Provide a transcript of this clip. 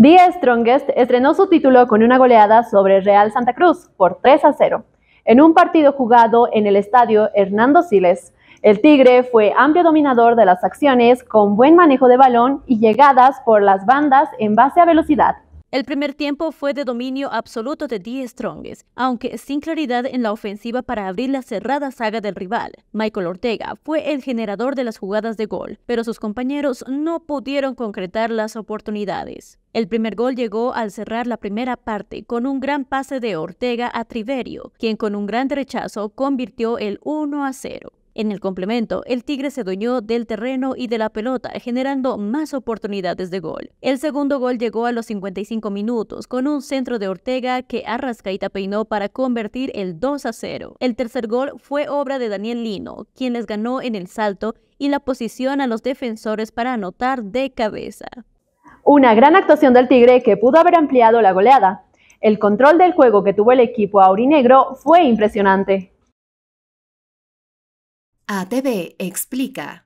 Día Strongest estrenó su título con una goleada sobre Real Santa Cruz por 3 a 0 en un partido jugado en el estadio Hernando Siles. El Tigre fue amplio dominador de las acciones con buen manejo de balón y llegadas por las bandas en base a velocidad. El primer tiempo fue de dominio absoluto de Die Strongest, aunque sin claridad en la ofensiva para abrir la cerrada saga del rival. Michael Ortega fue el generador de las jugadas de gol, pero sus compañeros no pudieron concretar las oportunidades. El primer gol llegó al cerrar la primera parte con un gran pase de Ortega a Triverio, quien con un gran rechazo convirtió el 1 a 0. En el complemento, el Tigre se dueñó del terreno y de la pelota, generando más oportunidades de gol. El segundo gol llegó a los 55 minutos, con un centro de Ortega que Arrascaita peinó para convertir el 2 a 0. El tercer gol fue obra de Daniel Lino, quien les ganó en el salto y la posición a los defensores para anotar de cabeza. Una gran actuación del Tigre que pudo haber ampliado la goleada. El control del juego que tuvo el equipo aurinegro fue impresionante. ATV Explica.